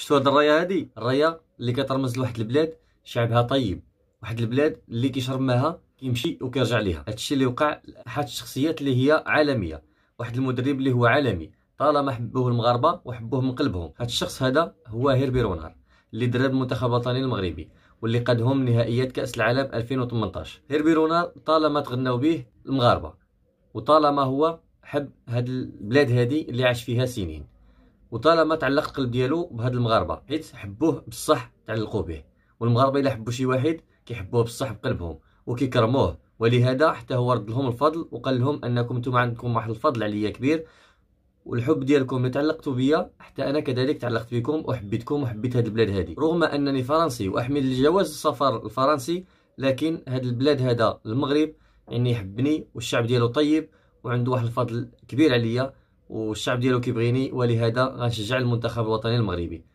شفتوا هاد الرايه هادي الرايه اللي كترمز لواحد البلاد شعبها طيب واحد البلاد اللي كيشرب ماها كيمشي وكيرجع ليها هادشي اللي وقع لاحد الشخصيات اللي هي عالميه واحد المدرب اللي هو عالمي طالما حبوه المغاربه وحبوه من قلبهم هاد الشخص هذا هو هيربي رونار اللي درب المنتخب الوطني المغربي واللي قادهم نهائيات كاس العالم 2018 هيربي رونار طالما تغناو به المغاربه وطالما هو حب هاد البلاد هادي اللي عاش فيها سنين وطالما تعلق القلب ديالو بهاد المغاربه حيت حبوه بصح تعلقوا به والمغاربه الا حبوا شي واحد كيحبوه بصح بقلبهم وكيكرموه ولهذا حتى هو رد لهم الفضل وقال لهم انكم نتوما عندكم واحد الفضل عليا كبير والحب ديالكم اللي تعلقتوا بيا حتى انا كذلك تعلقت بكم وحبيتكم وحبيت هاد البلاد هادي رغم انني فرنسي واحمل جواز السفر الفرنسي لكن هاد البلاد هذا المغرب يعني يحبني والشعب ديالو طيب وعنده واحد الفضل كبير عليا والشعب ديالو كيبغيني ولهذا غنشجع المنتخب الوطني المغربي